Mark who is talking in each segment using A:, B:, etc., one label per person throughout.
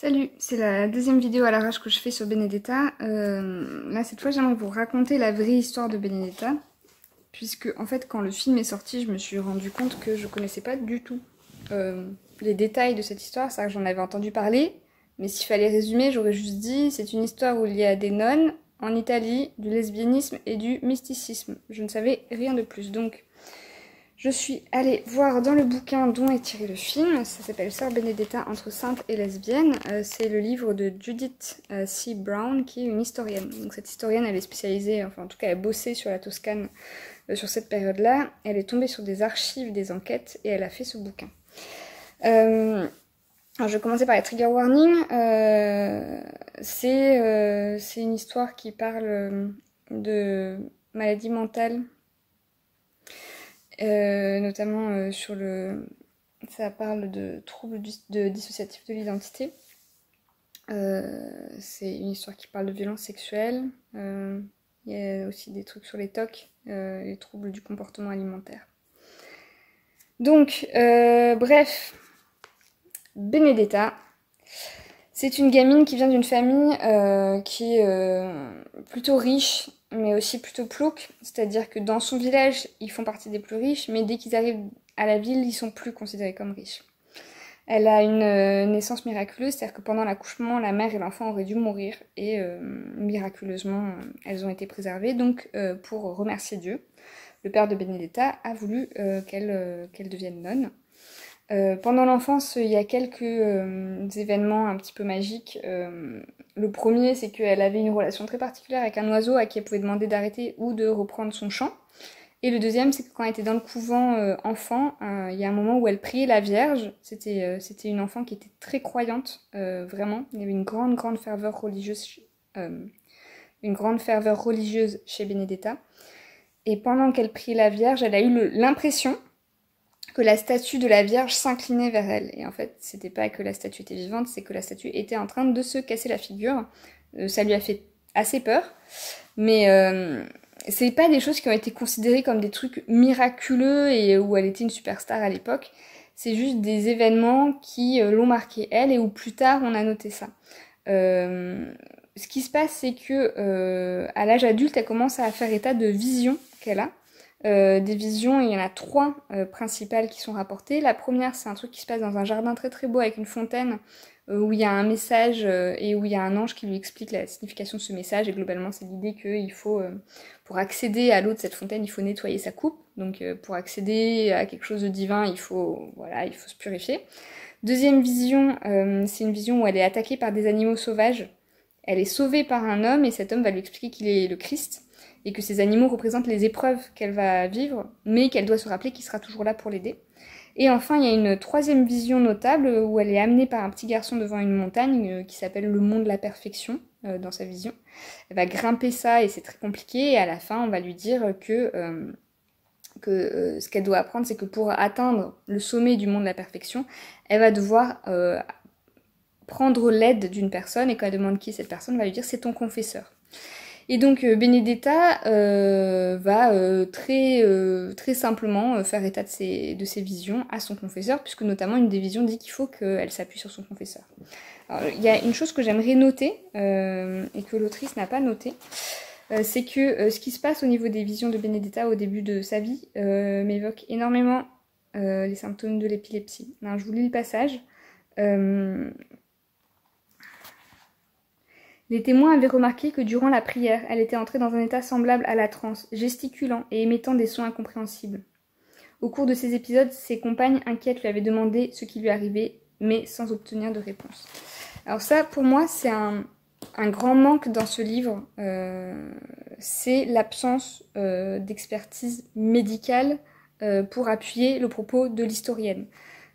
A: Salut, c'est la deuxième vidéo à l'arrache que je fais sur Benedetta. Euh, là, cette fois, j'aimerais vous raconter la vraie histoire de Benedetta. Puisque, en fait, quand le film est sorti, je me suis rendu compte que je connaissais pas du tout euh, les détails de cette histoire. cest vrai que j'en avais entendu parler, mais s'il fallait résumer, j'aurais juste dit c'est une histoire où il y a des nonnes en Italie, du lesbianisme et du mysticisme. Je ne savais rien de plus. Donc, je suis allée voir dans le bouquin dont est tiré le film, ça s'appelle Sœur Benedetta entre sainte et lesbienne. Euh, c'est le livre de Judith euh, C. Brown qui est une historienne. Donc cette historienne, elle est spécialisée, enfin en tout cas elle a bossé sur la Toscane euh, sur cette période-là. Elle est tombée sur des archives, des enquêtes et elle a fait ce bouquin. alors je vais commencer par les trigger Warning, c'est une histoire qui parle de maladie mentale euh, notamment euh, sur le. Ça parle de troubles de dissociatifs de l'identité. Euh, c'est une histoire qui parle de violences sexuelles. Il y a aussi des trucs sur les TOC, les troubles du comportement alimentaire. Donc, bref, Benedetta, c'est une gamine qui vient d'une famille euh, qui est euh, plutôt riche, mais aussi plutôt plouque, C'est-à-dire que dans son village, ils font partie des plus riches, mais dès qu'ils arrivent à la ville, ils sont plus considérés comme riches. Elle a une euh, naissance miraculeuse, c'est-à-dire que pendant l'accouchement, la mère et l'enfant auraient dû mourir et miraculeusement, elles ont été préservées. Donc, pour remercier Dieu, le père de Benedetta a voulu qu'elle devienne nonne. Euh, pendant l'enfance, il y a quelques euh, événements un petit peu magiques. Euh, le premier, c'est qu'elle avait une relation très particulière avec un oiseau à qui elle pouvait demander d'arrêter ou de reprendre son chant. Et le deuxième, c'est que quand elle était dans le couvent enfant, il y a un moment où elle priait la Vierge. C'était une enfant qui était très croyante, vraiment. Il y avait une grande, grande ferveur religieuse, une grande ferveur religieuse chez Benedetta. Et pendant qu'elle priait la Vierge, elle a eu l'impression que la statue de la Vierge s'inclinait vers elle. Et en fait, c'était pas que la statue était vivante, c'est que la statue était en train de se casser la figure. Euh, ça lui a fait assez peur. Mais euh, c'est pas des choses qui ont été considérées comme des trucs miraculeux et où elle était une superstar à l'époque. C'est juste des événements qui euh, l'ont marquée elle et où plus tard on a noté ça. Euh, ce qui se passe, c'est que à l'âge adulte, elle commence à faire état de visions qu'elle a. Euh, des visions, il y en a trois euh, principales qui sont rapportées. La première, c'est un truc qui se passe dans un jardin très très beau avec une fontaine euh, où il y a un message et où il y a un ange qui lui explique la signification de ce message. Et globalement, c'est l'idée qu'il faut, pour accéder à l'eau de cette fontaine, il faut nettoyer sa coupe. Donc, pour accéder à quelque chose de divin, il faut, voilà, il faut se purifier. Deuxième vision, c'est une vision où elle est attaquée par des animaux sauvages elle est sauvée par un homme et cet homme va lui expliquer qu'il est le Christ et que ces animaux représentent les épreuves qu'elle va vivre, mais qu'elle doit se rappeler qu'il sera toujours là pour l'aider. Et enfin, il y a une troisième vision notable où elle est amenée par un petit garçon devant une montagne euh, qui s'appelle le mont de la perfection euh, dans sa vision. Elle va grimper ça et c'est très compliqué et à la fin, on va lui dire que euh, ce qu'elle doit apprendre, c'est que pour atteindre le sommet du monde de la perfection, elle va devoir prendre l'aide d'une personne et quand elle demande qui est cette personne, elle va lui dire c'est ton confesseur. Et donc euh, Benedetta euh, va euh, très, très simplement faire état de ses, de ses visions à son confesseur, puisque notamment une des visions dit qu'il faut qu'elle s'appuie sur son confesseur. il y a une chose que j'aimerais noter, et que l'autrice n'a pas notée, c'est que ce qui se passe au niveau des visions de Benedetta au début de sa vie m'évoque énormément les symptômes de l'épilepsie. Je vous lis le passage. Les témoins avaient remarqué que durant la prière, elle était entrée dans un état semblable à la transe, gesticulant et émettant des sons incompréhensibles. Au cours de ces épisodes, ses compagnes inquiètes lui avaient demandé ce qui lui arrivait, mais sans obtenir de réponse. Alors ça, pour moi, c'est un, grand manque dans ce livre, euh, c'est l'absence euh, d'expertise médicale euh, pour appuyer le propos de l'historienne.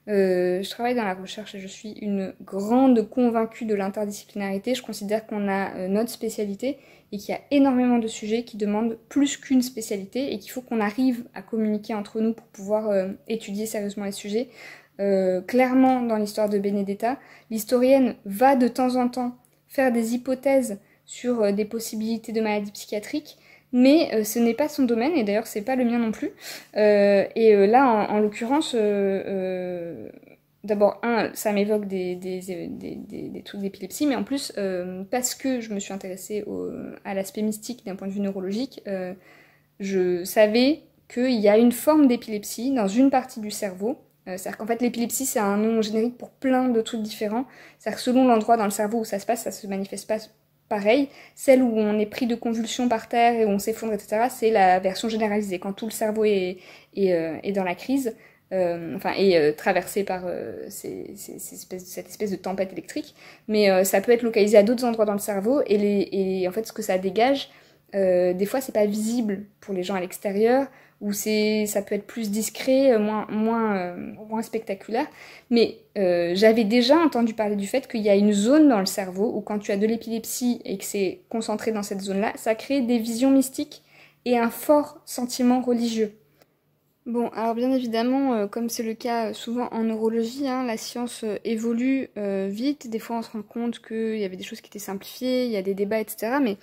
A: Euh, je travaille dans la recherche et je suis une grande convaincue de l'interdisciplinarité. Je considère qu'on a euh, notre spécialité et qu'il y a énormément de sujets qui demandent plus qu'une spécialité et qu'il faut qu'on arrive à communiquer entre nous pour pouvoir euh, étudier sérieusement les sujets. clairement, dans l'histoire de Benedetta, l'historienne va de temps en temps faire des hypothèses sur des possibilités de maladies psychiatriques, mais euh, ce n'est pas son domaine et d'ailleurs c'est pas le mien non plus. Euh, et euh, là, en, l'occurrence, d'abord un, ça m'évoque des, trucs d'épilepsie, mais en plus parce que je me suis intéressée à l'aspect mystique d'un point de vue neurologique, je savais qu'il y a une forme d'épilepsie dans une partie du cerveau C'est-à-dire qu'en fait, l'épilepsie, c'est un nom générique pour plein de trucs différents. C'est-à-dire que selon l'endroit dans le cerveau où ça se passe, ça se manifeste pas pareil. Celle où on est pris de convulsions par terre et on s'effondre, etc., c'est la version généralisée, quand tout le cerveau est, euh, dans la crise, euh, enfin, est euh, traversé par euh, cette espèce de tempête électrique. Mais ça peut être localisé à d'autres endroits dans le cerveau, et, et en fait, ce que ça dégage, des fois, c'est pas visible pour les gens à l'extérieur où c'est ça peut être plus discret, euh, moins moins euh, moins spectaculaire. Mais euh, j'avais déjà entendu parler du fait qu'il y a une zone dans le cerveau où quand tu as de l'épilepsie et que c'est concentré dans cette zone-là, ça crée des visions mystiques et un fort sentiment religieux. Bon, alors bien évidemment, euh, comme c'est le cas souvent en neurologie, hein, la science euh, évolue euh, vite. Des fois, on se rend compte qu'il y avait des choses qui étaient simplifiées, il y a des débats, etc. Mais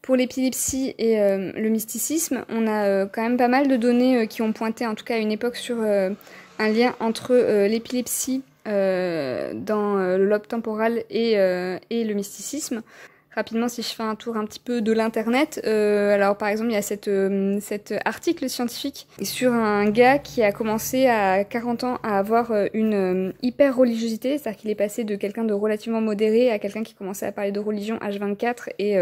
A: pour l'épilepsie et le mysticisme, on a quand même pas mal de données qui ont pointé, en tout cas à une époque, sur un lien entre l'épilepsie dans le lobe temporal et le mysticisme rapidement si je fais un tour un petit peu de l'internet. Euh, alors par exemple, il y a euh, cet article scientifique sur un gars qui a commencé à 40 ans à avoir euh, une hyper religiosité, c'est-à-dire qu'il est passé de quelqu'un de relativement modéré à quelqu'un qui commençait à parler de religion h 24 et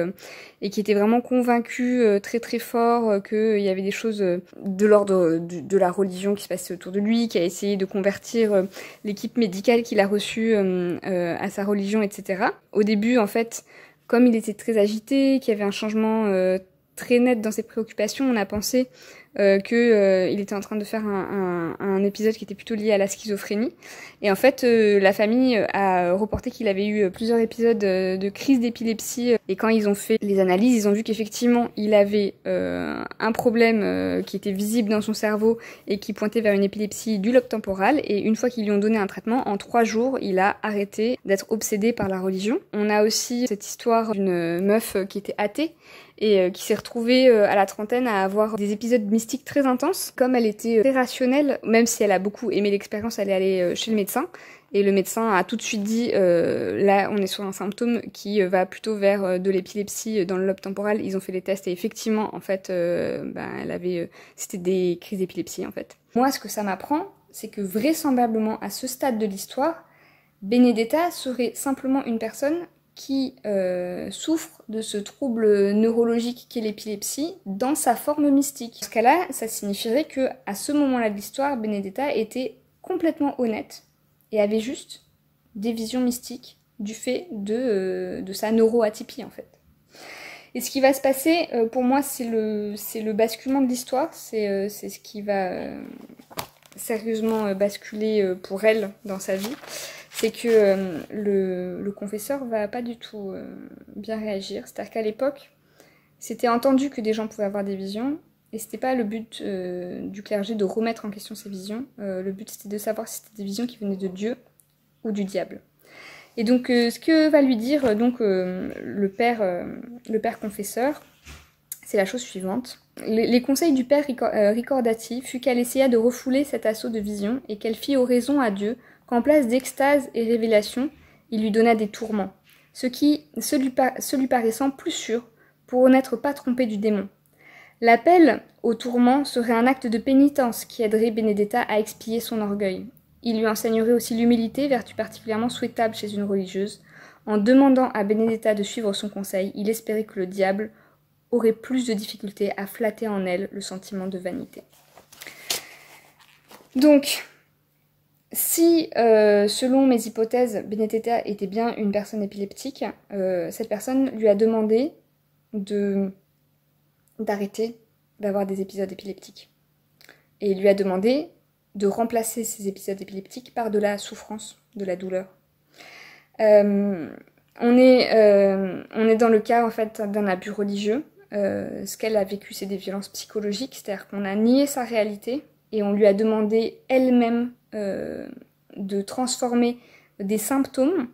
A: et qui était vraiment convaincu très très fort qu'il y avait des choses de l'ordre de, la religion qui se passaient autour de lui, qui a essayé de convertir l'équipe médicale qu'il a reçue à sa religion, etc. Au début, en fait, comme il était très agité, qu'il y avait un changement euh, très net dans ses préoccupations, on a pensé qu'il euh, que euh, il était en train de faire un, épisode qui était plutôt lié à la schizophrénie. Et en fait, euh, la famille a reporté qu'il avait eu plusieurs épisodes de crise d'épilepsie. Et quand ils ont fait les analyses, ils ont vu qu'effectivement, il avait un problème qui était visible dans son cerveau et qui pointait vers une épilepsie du lobe temporal. Et une fois qu'ils lui ont donné un traitement, en trois jours, il a arrêté d'être obsédé par la religion. On a aussi cette histoire d'une meuf qui était athée et euh, qui s'est retrouvée euh, à la trentaine à avoir des épisodes mystiques très intenses. Comme elle était euh, très rationnelle, même si elle a beaucoup aimé l'expérience, elle est allée chez le médecin et le médecin a tout de suite dit là on est sur un symptôme qui va plutôt vers de l'épilepsie dans le lobe temporal. Ils ont fait les tests et effectivement en fait ben, elle avait c'était des crises d'épilepsie en fait. Moi ce que ça m'apprend c'est que vraisemblablement à ce stade de l'histoire Benedetta serait simplement une personne qui euh, souffre de ce trouble neurologique qu'est l'épilepsie dans sa forme mystique. Dans ce cas-là, ça signifierait que à ce moment-là de l'histoire, Benedetta était complètement honnête et avait juste des visions mystiques du fait de, euh, de sa neuroatypie en fait. Et ce qui va se passer, euh, pour moi, c'est le, le basculement de l'histoire, c'est, c'est ce qui va sérieusement basculer pour elle dans sa vie c'est que euh, le, le, confesseur va pas du tout euh, bien réagir. C'est-à-dire qu'à l'époque, c'était entendu que des gens pouvaient avoir des visions, et c'était pas le but euh, du clergé de remettre en question ces visions. le but c'était de savoir si c'était des visions qui venaient de Dieu ou du diable. Et donc, ce que va lui dire donc le père, le père confesseur, c'est la chose suivante. Les conseils du père Ricordati fut qu'elle essaya de refouler cet assaut de visions et qu'elle fit oraison à Dieu qu'en place d'extase et révélation, il lui donna des tourments, ce qui, se lui, lui paraissant plus sûr, pour n'être pas trompé du démon. L'appel au tourment serait un acte de pénitence qui aiderait Benedetta à expier son orgueil. Il lui enseignerait aussi l'humilité, vertu particulièrement souhaitable chez une religieuse. En demandant à Benedetta de suivre son conseil, il espérait que le diable aurait plus de difficultés à flatter en elle le sentiment de vanité. Donc, si, euh, selon mes hypothèses, Benedetta était bien une personne épileptique, euh, cette personne lui a demandé d'arrêter d'avoir des épisodes épileptiques. Et lui a demandé de remplacer ces épisodes épileptiques par de la souffrance, de la douleur. Euh, on, est, dans le cas en fait d'un abus religieux. ce qu'elle a vécu, c'est des violences psychologiques, c'est-à-dire qu'on a nié sa réalité et on lui a demandé elle-même euh, de transformer des symptômes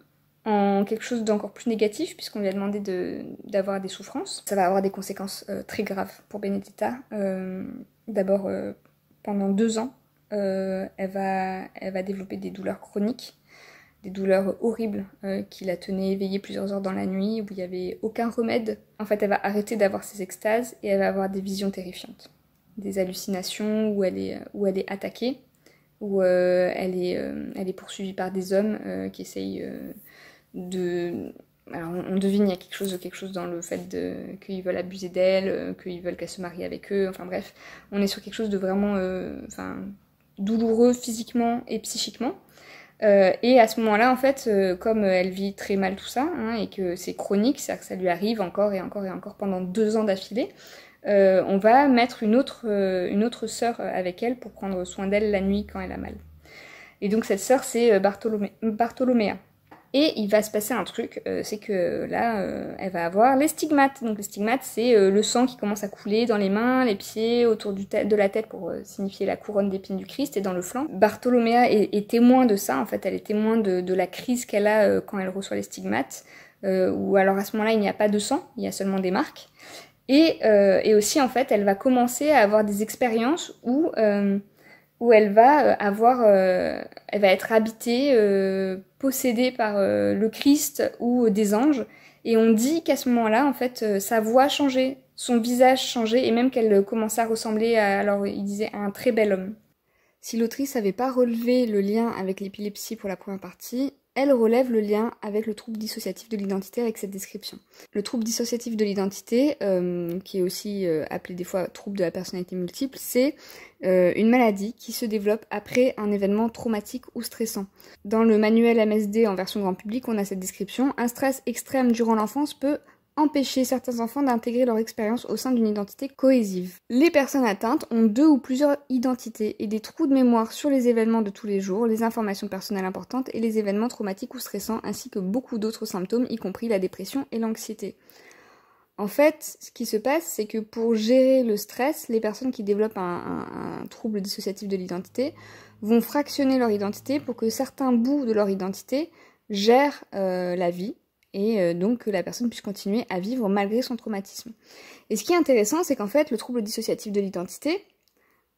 A: en quelque chose d'encore plus négatif, puisqu'on lui a demandé d'avoir des souffrances. Ça va avoir des conséquences euh, très graves pour Benedetta. Euh, d'abord, pendant deux ans, elle, va, elle développer des douleurs chroniques, des douleurs horribles qui la tenaient éveillée plusieurs heures dans la nuit, où il n'y avait aucun remède. En fait, elle va arrêter d'avoir ses extases et elle va avoir des visions terrifiantes, des hallucinations où elle est, où elle est attaquée où euh, elle, est, euh, elle est poursuivie par des hommes euh, qui essayent de... Alors on, devine il y a quelque chose, quelque chose dans le fait qu'ils veulent abuser d'elle, qu'ils veulent qu'elle se marie avec eux, enfin bref, on est sur quelque chose de vraiment enfin, douloureux physiquement et psychiquement. et à ce moment-là, en fait, comme elle vit très mal tout ça, hein, et que c'est chronique, c'est-à-dire que ça lui arrive encore et encore et encore pendant deux ans d'affilée, euh, on va mettre une autre, euh, une autre sœur euh, avec elle pour prendre soin d'elle la nuit quand elle a mal. Et donc cette sœur, c'est Bartholomé Bartholoméa. Et il va se passer un truc, c'est que là, elle va avoir les stigmates. Donc les stigmates, c'est le sang qui commence à couler dans les mains, les pieds, autour du de la tête pour signifier la couronne d'épines du Christ et dans le flanc. Bartholoméa est, témoin de ça, en fait, elle est témoin de, de la crise qu'elle a quand elle reçoit les stigmates. Ou alors à ce moment-là, il n'y a pas de sang, il y a seulement des marques. Euh, et, aussi, en fait, elle va commencer à avoir des expériences où, euh, elle va euh, avoir, elle va être habitée, possédée par le Christ ou des anges. Et on dit qu'à ce moment-là, en fait, sa voix changeait, son visage changeait, et même qu'elle commençait à ressembler, à, alors il disait, à un très bel homme. Si l'autrice n'avait pas relevé le lien avec l'épilepsie pour la première partie, elle relève le lien avec le trouble dissociatif de l'identité avec cette description. Le trouble dissociatif de l'identité, euh, qui est aussi euh, appelé des fois trouble de la personnalité multiple, c'est euh, une maladie qui se développe après un événement traumatique ou stressant. Dans le manuel MSD en version grand public, on a cette description. Un stress extrême durant l'enfance peut empêcher certains enfants d'intégrer leur expérience au sein d'une identité cohésive. Les personnes atteintes ont deux ou plusieurs identités et des trous de mémoire sur les événements de tous les jours, les informations personnelles importantes et les événements traumatiques ou stressants, ainsi que beaucoup d'autres symptômes, y compris la dépression et l'anxiété. En fait, ce qui se passe, c'est que pour gérer le stress, les personnes qui développent un, trouble dissociatif de l'identité vont fractionner leur identité pour que certains bouts de leur identité gèrent euh, la vie et euh, donc que la personne puisse continuer à vivre malgré son traumatisme. Et ce qui est intéressant, c'est qu'en fait, le trouble dissociatif de l'identité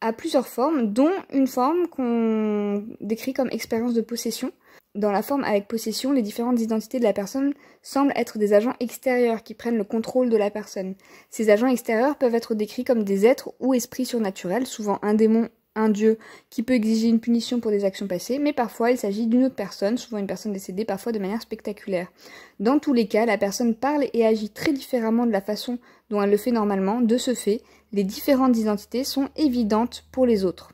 A: a plusieurs formes, dont une forme qu'on décrit comme expérience de possession. Dans la forme avec possession, les différentes identités de la personne semblent être des agents extérieurs qui prennent le contrôle de la personne. Ces agents extérieurs peuvent être décrits comme des êtres ou esprits surnaturels, souvent un démon un Dieu qui peut exiger une punition pour des actions passées, mais parfois il s'agit d'une autre personne, souvent une personne décédée, parfois de manière spectaculaire. Dans tous les cas, la personne parle et agit très différemment de la façon dont elle le fait normalement. De ce fait, les différentes identités sont évidentes pour les autres.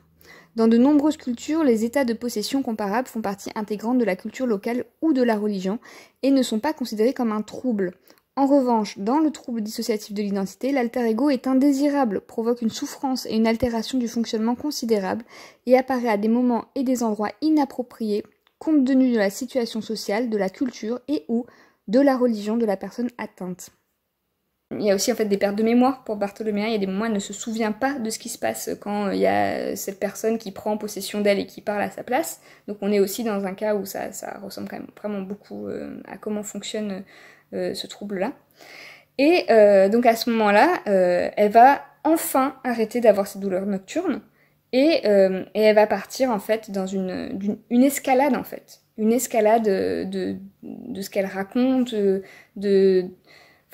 A: Dans de nombreuses cultures, les états de possession comparables font partie intégrante de la culture locale ou de la religion et ne sont pas considérés comme un trouble. En revanche, dans le trouble dissociatif de l'identité, l'alter ego est indésirable, provoque une souffrance et une altération du fonctionnement considérable et apparaît à des moments et des endroits inappropriés compte tenu de la situation sociale, de la culture et ou de la religion de la personne atteinte. Il y a aussi en fait des pertes de mémoire pour Bartholoméa. Il y a des moments où elle ne se souvient pas de ce qui se passe quand euh, il y a euh, cette personne qui prend possession d'elle et qui parle à sa place. Donc on est aussi dans un cas où ça, ça ressemble quand même vraiment beaucoup euh, à comment fonctionne euh, ce trouble-là. Et euh, donc à ce moment-là, euh, elle va enfin arrêter d'avoir ses douleurs nocturnes et, et, elle va partir en fait dans une, une, escalade en fait, une escalade de, de, ce qu'elle raconte, de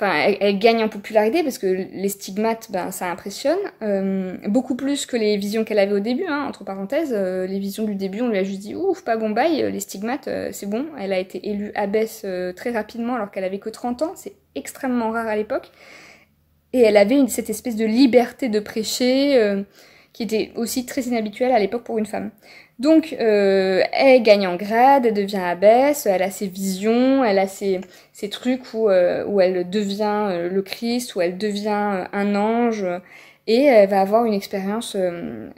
A: enfin, elle, gagne en popularité parce que les stigmates, ben, ça impressionne euh, beaucoup plus que les visions qu'elle avait au début. Hein, entre parenthèses, euh, les visions du début, on lui a juste dit ouf, pas bon bail, les stigmates, euh, c'est bon. Elle a été élue abbesse très rapidement alors qu'elle avait que 30 ans, c'est extrêmement rare à l'époque. Et elle avait cette espèce de liberté de prêcher qui était aussi très inhabituelle à l'époque pour une femme. Donc, euh, elle gagne en grade, elle devient abbesse, elle a ses visions, elle a ses, trucs où, euh, où elle devient euh, le Christ, où elle devient un ange, et elle va avoir une expérience,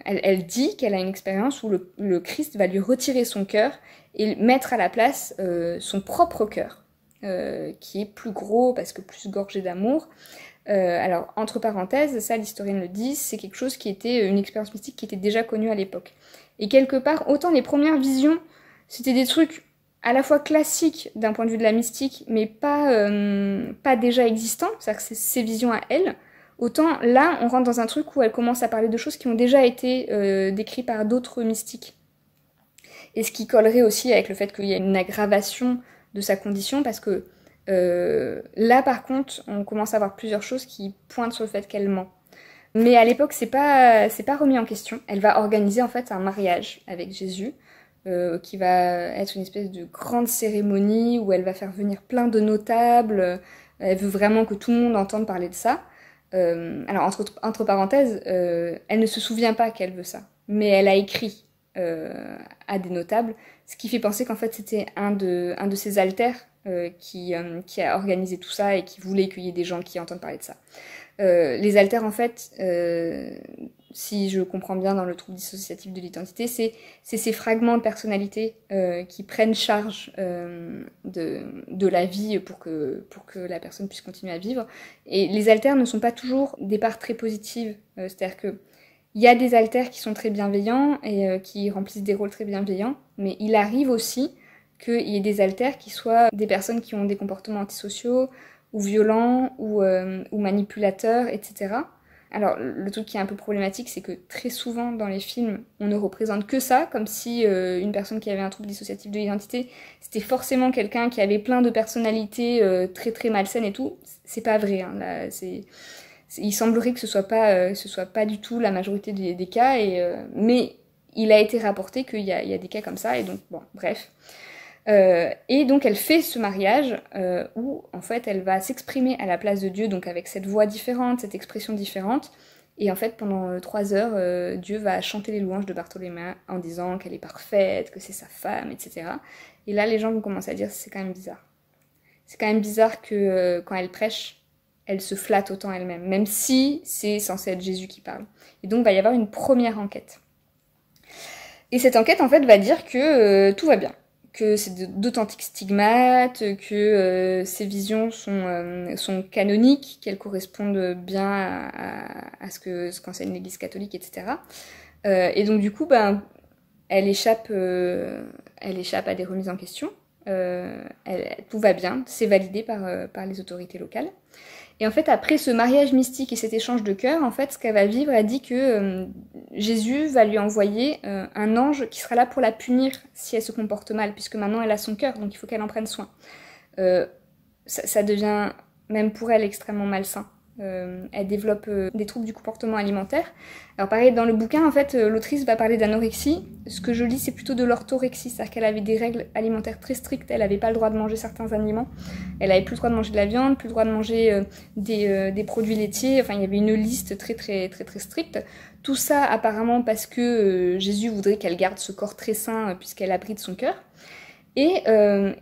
A: elle, dit qu'elle a une expérience où le, Christ va lui retirer son cœur et mettre à la place son propre cœur, qui est plus gros parce que plus gorgé d'amour. alors, entre parenthèses, ça l'historienne le dit, c'est quelque chose qui était une expérience mystique qui était déjà connue à l'époque. Et quelque part, autant les premières visions, c'était des trucs à la fois classiques d'un point de vue de la mystique, mais pas, euh, pas déjà existants, c'est-à-dire que c'est ses visions à elle, autant là, on rentre dans un truc où elle commence à parler de choses qui ont déjà été euh, décrites par d'autres mystiques. Et ce qui collerait aussi avec le fait qu'il y a une aggravation de sa condition, parce que euh, là, par contre, on commence à voir plusieurs choses qui pointent sur le fait qu'elle ment. Mais à l'époque, c'est pas c'est pas remis en question. Elle va organiser en fait un mariage avec Jésus, euh, qui va être une espèce de grande cérémonie où elle va faire venir plein de notables. Elle veut vraiment que tout le monde entende parler de ça. Euh, alors entre, parenthèses, euh, elle ne se souvient pas qu'elle veut ça, mais elle a écrit euh, à des notables, ce qui fait penser qu'en fait c'était un de un de ses altères euh, qui euh, qui a organisé tout ça et qui voulait qu'il y ait des gens qui entendent parler de ça. Euh, les alters, en fait, euh, si je comprends bien dans le trouble dissociatif de l'identité, c'est ces fragments de personnalité euh, qui prennent charge de, la vie pour que, pour que la personne puisse continuer à vivre. Et les alters ne sont pas toujours des parts très positives. C'est-à-dire que il y a des alters qui sont très bienveillants et qui remplissent des rôles très bienveillants, mais il arrive aussi qu'il y ait des alters qui soient des personnes qui ont des comportements antisociaux, ou violent ou, euh, manipulateur, etc. Alors le truc qui est un peu problématique, c'est que très souvent dans les films, on ne représente que ça, comme si euh, une personne qui avait un trouble dissociatif de l'identité, c'était forcément quelqu'un qui avait plein de personnalités euh, très très malsaines et tout. C'est pas vrai. Hein, là, c'est il semblerait que ce soit pas, ce soit pas du tout la majorité des, cas, et, mais il a été rapporté qu'il y, y a, des cas comme ça, et donc bon, bref. Euh, et donc elle fait ce mariage euh, où en fait elle va s'exprimer à la place de Dieu, donc avec cette voix différente, cette expression différente. Et en fait pendant euh, trois heures, euh, Dieu va chanter les louanges de Bartholomé en disant qu'elle est parfaite, que c'est sa femme, etc. Et là les gens vont commencer à dire c'est quand même bizarre. C'est quand même bizarre que quand elle prêche, elle se flatte autant elle-même, même si c'est censé être Jésus qui parle. Et donc va y avoir une première enquête. Et cette enquête en fait va dire que tout va bien que c'est d'authentiques stigmates, que euh, ces visions sont, euh, sont canoniques, qu'elles correspondent bien à, ce que qu'enseigne l'Église catholique, etc. Euh, et donc du coup, ben, elle échappe, elle échappe à des remises en question. Elle, tout va bien, c'est validé par, par les autorités locales. Et en fait, après ce mariage mystique et cet échange de cœur, en fait, ce qu'elle va vivre, elle dit que euh, Jésus va lui envoyer euh, un ange qui sera là pour la punir si elle se comporte mal, puisque maintenant elle a son cœur, donc il faut qu'elle en prenne soin. Euh, ça, ça, devient même pour elle extrêmement malsain. elle développe des troubles du comportement alimentaire. Alors pareil, dans le bouquin, en fait, l'autrice va parler d'anorexie ce que je lis, c'est plutôt de l'orthorexie, c'est-à-dire qu'elle avait des règles alimentaires très strictes, elle n'avait pas le droit de manger certains aliments, elle n'avait plus le droit de manger de la viande, plus le droit de manger euh, euh, des, produits laitiers, enfin il y avait une liste très très très très stricte. Tout ça apparemment parce que euh, Jésus voudrait qu'elle garde ce corps très sain puisqu'elle abrite son cœur. Et,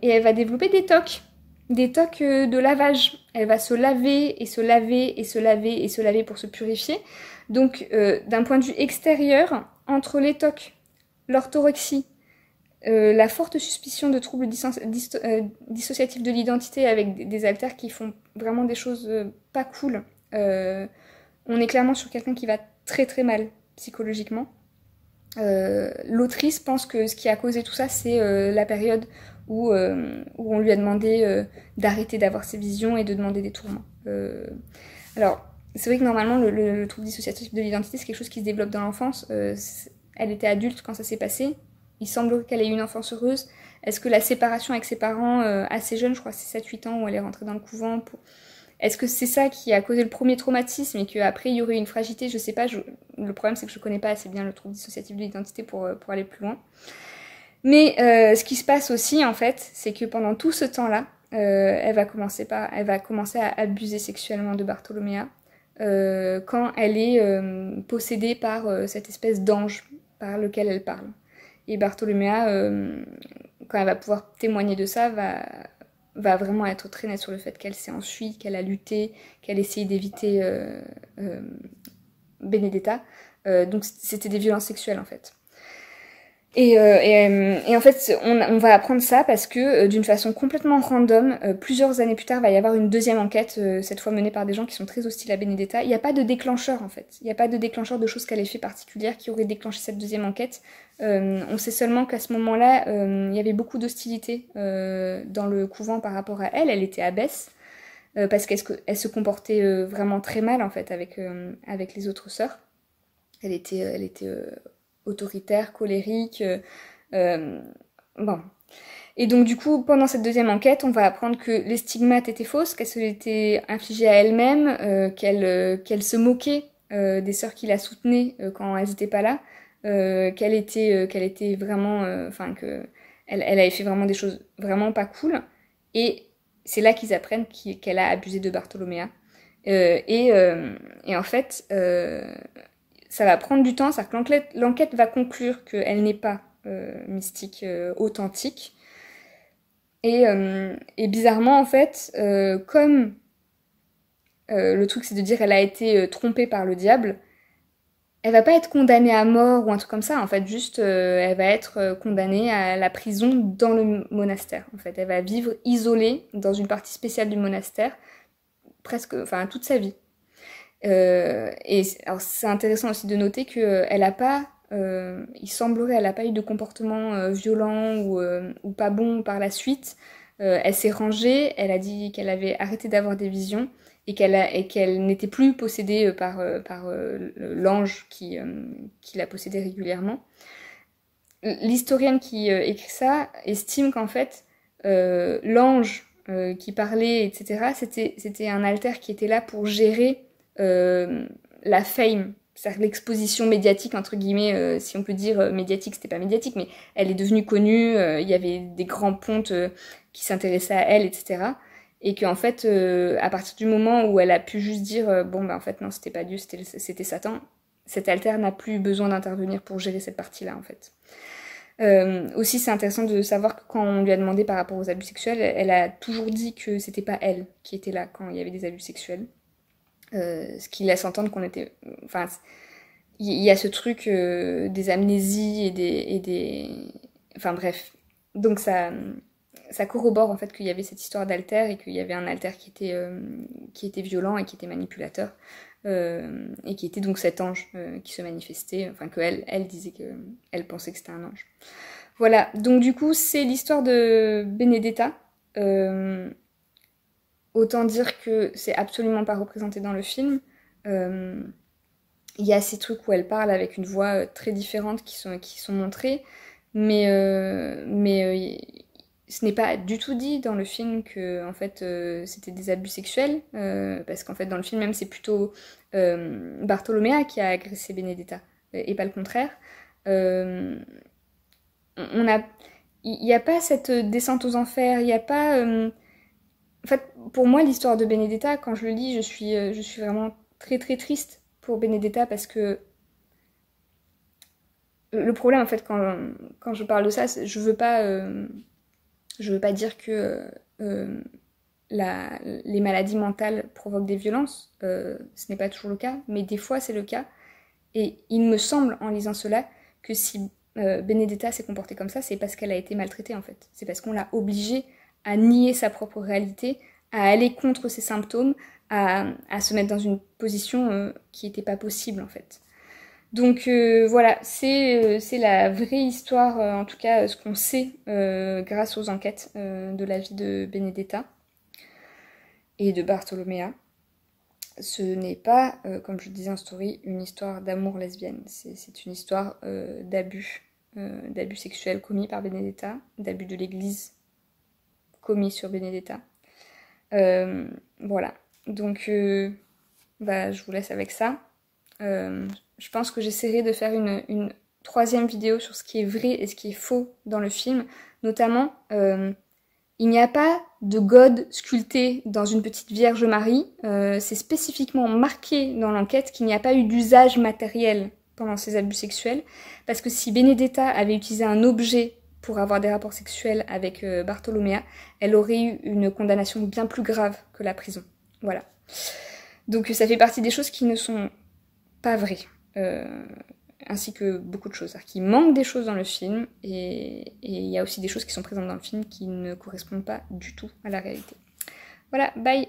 A: et, elle va développer des tocs, des tocs de lavage. Elle va se laver et se laver et se laver et se laver pour se purifier. Donc d'un point de vue extérieur, entre les tocs l'orthorexie, euh, la forte suspicion de troubles euh, dissociatifs de l'identité avec des, alters qui font vraiment des choses euh, pas cool. on est clairement sur quelqu'un qui va très très mal psychologiquement. L'autrice pense que ce qui a causé tout ça, c'est la période où, où, on lui a demandé d'arrêter d'avoir ses visions et de demander des tourments. alors, c'est vrai que normalement, le, trouble dissociatif de l'identité, c'est quelque chose qui se développe dans l'enfance elle était adulte quand ça s'est passé. Il semble qu'elle ait eu une enfance heureuse. Est-ce que la séparation avec ses parents euh, assez jeune, je crois c'est 7-8 ans où elle est rentrée dans le couvent, est-ce que c'est ça qui a causé le premier traumatisme et qu'après il y aurait une fragilité Je sais pas, le problème c'est que je connais pas assez bien le trouble dissociatif de l'identité pour, euh, pour aller plus loin. Mais euh, ce qui se passe aussi en fait, c'est que pendant tout ce temps-là, elle, va commencer elle va commencer à abuser sexuellement de Bartholoméa quand elle est possédée par cette espèce d'ange par lequel elle parle. Et Bartholoméa, euh, quand elle va pouvoir témoigner de ça, va, va vraiment être traînée sur le fait qu'elle s'est enfuie, qu'elle a lutté, qu'elle a essayé d'éviter euh, euh Benedetta. Euh, donc c'était des violences sexuelles en fait. Et, euh, et, euh, et, en fait, on, on, va apprendre ça parce que euh, d'une façon complètement random, plusieurs années plus tard, va y avoir une deuxième enquête, cette fois menée par des gens qui sont très hostiles à Benedetta. Il n'y a pas de déclencheur en fait. Il n'y a pas de déclencheur de choses qu'elle ait fait particulières qui auraient déclenché cette deuxième enquête. on sait seulement qu'à ce moment-là, il y avait beaucoup d'hostilité dans le couvent par rapport à elle. Elle était abbesse parce qu'elle se comportait vraiment très mal en fait avec, avec les autres sœurs. Elle était, elle était autoritaire, colérique. Euh, euh, bon. Et donc du coup, pendant cette deuxième enquête, on va apprendre que les stigmates étaient fausses, qu'elle se l'était infligée à elle-même, euh, qu'elle euh, qu'elle se moquait des sœurs qui la soutenaient quand elles n'étaient pas là, qu'elle était qu'elle était vraiment, enfin que elle, elle, avait fait vraiment des choses vraiment pas cool. Et c'est là qu'ils apprennent qu'elle a abusé de Bartholoméa. et, et en fait, ça va prendre du temps, c'est-à-dire que l'enquête va conclure qu'elle n'est pas euh, mystique euh, authentique. Euh, et, bizarrement, en fait, comme le truc c'est de dire qu'elle a été trompée par le diable, elle va pas être condamnée à mort ou un truc comme ça en fait juste elle va être condamnée à la prison dans le monastère en fait elle va vivre isolée dans une partie spéciale du monastère presque enfin toute sa vie euh, et c'est intéressant aussi de noter euh, elle a pas euh, il semblerait elle n'a pas eu de comportement euh, violent ou, ou, pas bon par la suite. elle s'est rangée, elle a dit qu'elle avait arrêté d'avoir des visions et qu'elle qu'elle n'était plus possédée par, par l'ange qui, qui, la possédait régulièrement. L'historienne qui écrit ça estime qu'en fait, l'ange qui parlait, etc., c'était un alter qui était là pour gérer euh, la fame, c'est-à-dire l'exposition médiatique, entre guillemets, euh, si on peut dire euh, médiatique, c'était pas médiatique, mais elle est devenue connue, il y avait des grands pontes qui s'intéressaient à elle, etc et qu'en fait à partir du moment où elle a pu juste dire bon ben en fait non c'était pas Dieu c'était Satan cet alter n'a plus besoin d'intervenir pour gérer cette partie là en fait aussi c'est intéressant de savoir que quand on lui a demandé par rapport aux abus sexuels elle a toujours dit que c'était pas elle qui était là quand il y avait des abus sexuels euh, ce qui laisse entendre qu'on était. Enfin, il y a ce truc euh, des amnésies et des, des, Enfin bref. Donc ça, ça corrobore en fait qu'il y avait cette histoire d'alter et qu'il y avait un alter qui était, euh, qui était violent et qui était manipulateur. et qui était donc cet ange qui se manifestait. Enfin, que elle disait qu'elle pensait que c'était un ange. Voilà. Donc du coup, c'est l'histoire de Benedetta. Autant dire que c'est absolument pas représenté dans le film. Euh, il y a ces trucs où elle parle avec une voix euh, très différente qui sont, qui sont montrés, mais, euh, mais ce n'est pas du tout dit dans le film que en fait c'était des abus sexuels, parce qu'en fait dans le film même c'est plutôt Bartholoméa qui a agressé Benedetta et pas le contraire. on a, il n'y a pas cette descente aux enfers, il n'y a pas en fait, pour moi, l'histoire de Benedetta, quand je le lis, euh, je suis, vraiment très très triste pour Benedetta parce que le problème en fait quand, je parle de ça, je veux pas euh, veux pas dire que euh, les maladies mentales provoquent des violences, ce n'est pas toujours le cas, mais des fois c'est le cas. Et il me semble en lisant cela que si Benedetta s'est comportée comme ça, c'est parce qu'elle a été maltraitée en fait, c'est parce qu'on l'a obligée à nier sa propre réalité, à aller contre ses symptômes, à, se mettre dans une position euh, qui n'était pas possible en fait. Donc euh, voilà, euh, c'est la vraie histoire, en tout cas ce qu'on sait grâce aux enquêtes de la vie de Benedetta et de Bartholoméa. Ce n'est pas, comme je disais en story, une histoire d'amour lesbienne, c'est une histoire d'abus, d'abus sexuels commis par Benedetta, d'abus de l'Église commis sur Benedetta. Euh, voilà. Donc, euh, bah, je vous laisse avec ça. Euh, je pense que j'essaierai de faire une, une, troisième vidéo sur ce qui est vrai et ce qui est faux dans le film. Notamment, il n'y a pas de God sculpté dans une petite Vierge Marie. C'est spécifiquement marqué dans l'enquête qu'il n'y a pas eu d'usage matériel pendant ces abus sexuels. Parce que si Benedetta avait utilisé un objet pour avoir des rapports sexuels avec euh, Bartholoméa, elle aurait eu une condamnation bien plus grave que la prison. Voilà. Donc ça fait partie des choses qui ne sont pas vraies. Euh, ainsi que beaucoup de choses. Il manque des choses dans le film, et il y a aussi des choses qui sont présentes dans le film qui ne correspondent pas du tout à la réalité. Voilà, bye